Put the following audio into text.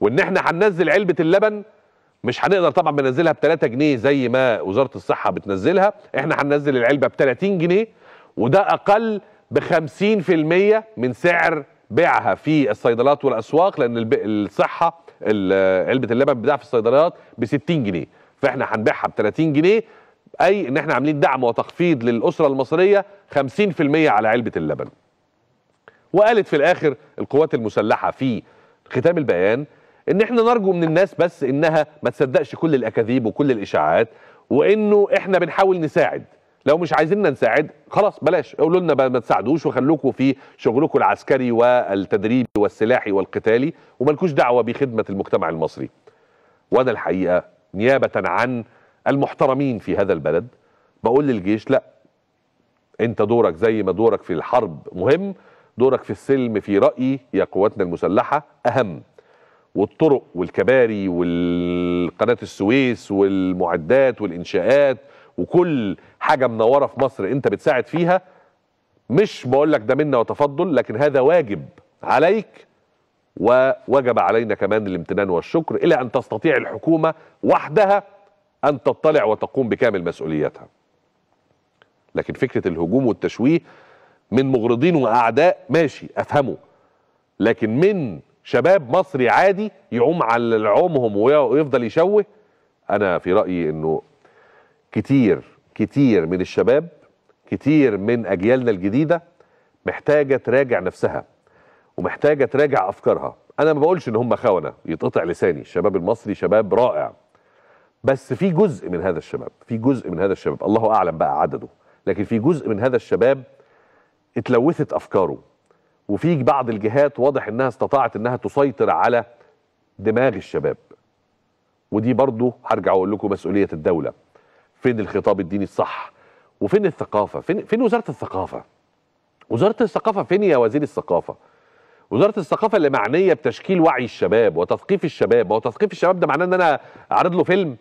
وان احنا هننزل علبه اللبن مش هنقدر طبعا بننزلها ب 3 جنيه زي ما وزاره الصحه بتنزلها احنا هننزل العلبه ب 30 جنيه وده اقل ب 50% من سعر بيعها في الصيدلات والاسواق لان الصحه علبه اللبن بتاع في الصيدليات ب 60 جنيه فاحنا هنبيعها ب 30 جنيه اي ان احنا عاملين دعم وتخفيض للاسره المصريه 50% على علبه اللبن وقالت في الاخر القوات المسلحه في ختام البيان ان احنا نرجو من الناس بس انها ما تصدقش كل الاكاذيب وكل الاشاعات وانه احنا بنحاول نساعد لو مش عايزيننا نساعد خلاص بلاش قولوا لنا ما تساعدوش وخلوكم في شغلكم العسكري والتدريبي والسلاحي والقتالي وملكوش دعوه بخدمه المجتمع المصري وانا الحقيقه نيابه عن المحترمين في هذا البلد بقول للجيش لا انت دورك زي ما دورك في الحرب مهم دورك في السلم في رايي يا قواتنا المسلحه اهم والطرق والكباري والقناة السويس والمعدات والإنشاءات وكل حاجة منورة في مصر أنت بتساعد فيها مش بقول لك ده منا وتفضل لكن هذا واجب عليك ووجب علينا كمان الامتنان والشكر إلى أن تستطيع الحكومة وحدها أن تطلع وتقوم بكامل مسؤولياتها لكن فكرة الهجوم والتشويه من مغرضين وأعداء ماشي أفهمه لكن من شباب مصري عادي يعوم على العومهم ويفضل يشوه انا في رايي انه كتير كتير من الشباب كتير من اجيالنا الجديده محتاجه تراجع نفسها ومحتاجه تراجع افكارها انا ما بقولش ان هم خونه يتقطع لساني الشباب المصري شباب رائع بس في جزء من هذا الشباب في جزء من هذا الشباب الله اعلم بقى عدده لكن في جزء من هذا الشباب اتلوثت افكاره وفي بعض الجهات واضح انها استطاعت انها تسيطر على دماغ الشباب ودي برضو هرجع اقول لكم مسؤوليه الدوله فين الخطاب الديني الصح وفين الثقافه فين فين وزاره الثقافه وزاره الثقافه فين يا وزير الثقافه وزاره الثقافه اللي معنيه بتشكيل وعي الشباب وتثقيف الشباب ما هو تثقيف الشباب ده معناه ان انا اعرض له فيلم